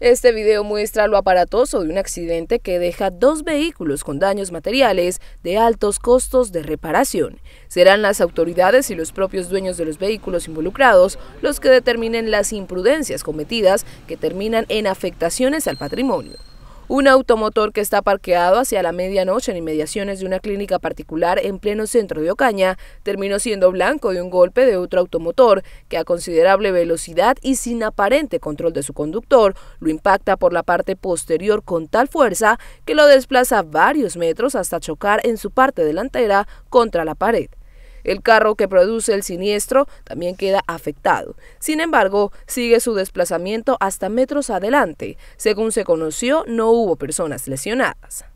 Este video muestra lo aparatoso de un accidente que deja dos vehículos con daños materiales de altos costos de reparación. Serán las autoridades y los propios dueños de los vehículos involucrados los que determinen las imprudencias cometidas que terminan en afectaciones al patrimonio. Un automotor que está parqueado hacia la medianoche en inmediaciones de una clínica particular en pleno centro de Ocaña terminó siendo blanco de un golpe de otro automotor que a considerable velocidad y sin aparente control de su conductor lo impacta por la parte posterior con tal fuerza que lo desplaza varios metros hasta chocar en su parte delantera contra la pared. El carro que produce el siniestro también queda afectado. Sin embargo, sigue su desplazamiento hasta metros adelante. Según se conoció, no hubo personas lesionadas.